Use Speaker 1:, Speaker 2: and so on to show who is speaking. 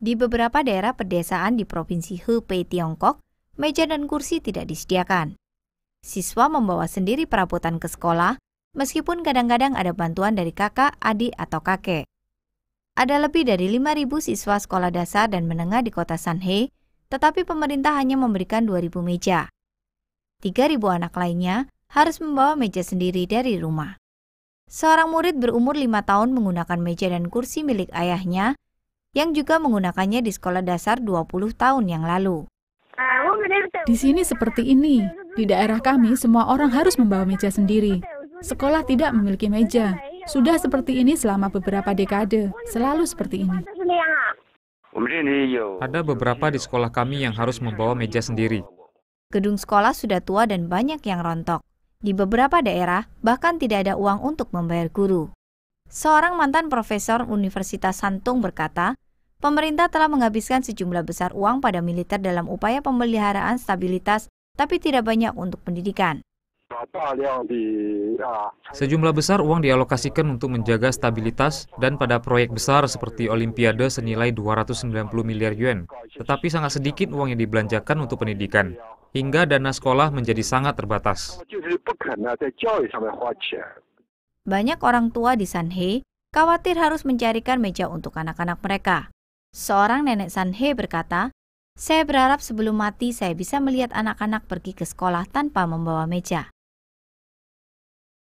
Speaker 1: Di beberapa daerah pedesaan di Provinsi Hebei, Tiongkok, meja dan kursi tidak disediakan. Siswa membawa sendiri perabotan ke sekolah, meskipun kadang-kadang ada bantuan dari kakak, adik, atau kakek. Ada lebih dari 5.000 siswa sekolah dasar dan menengah di kota Sanhe, tetapi pemerintah hanya memberikan 2.000 meja. 3.000 anak lainnya harus membawa meja sendiri dari rumah. Seorang murid berumur lima tahun menggunakan meja dan kursi milik ayahnya yang juga menggunakannya di sekolah dasar 20 tahun yang lalu. Di sini seperti ini. Di daerah kami, semua orang harus membawa meja sendiri. Sekolah tidak memiliki meja. Sudah seperti ini selama beberapa dekade. Selalu seperti ini.
Speaker 2: Ada beberapa di sekolah kami yang harus membawa meja sendiri.
Speaker 1: Gedung sekolah sudah tua dan banyak yang rontok. Di beberapa daerah, bahkan tidak ada uang untuk membayar guru. Seorang mantan profesor Universitas Santung berkata, pemerintah telah menghabiskan sejumlah besar uang pada militer dalam upaya pemeliharaan stabilitas, tapi tidak banyak untuk pendidikan.
Speaker 2: Sejumlah besar uang dialokasikan untuk menjaga stabilitas dan pada proyek besar seperti Olimpiade senilai 290 miliar yuan. Tetapi sangat sedikit uang yang dibelanjakan untuk pendidikan, hingga dana sekolah menjadi sangat terbatas
Speaker 1: banyak orang tua di Sanhe khawatir harus mencarikan meja untuk anak-anak mereka. Seorang nenek Sanhe berkata, "Saya berharap sebelum mati saya bisa melihat anak-anak pergi ke sekolah tanpa membawa meja."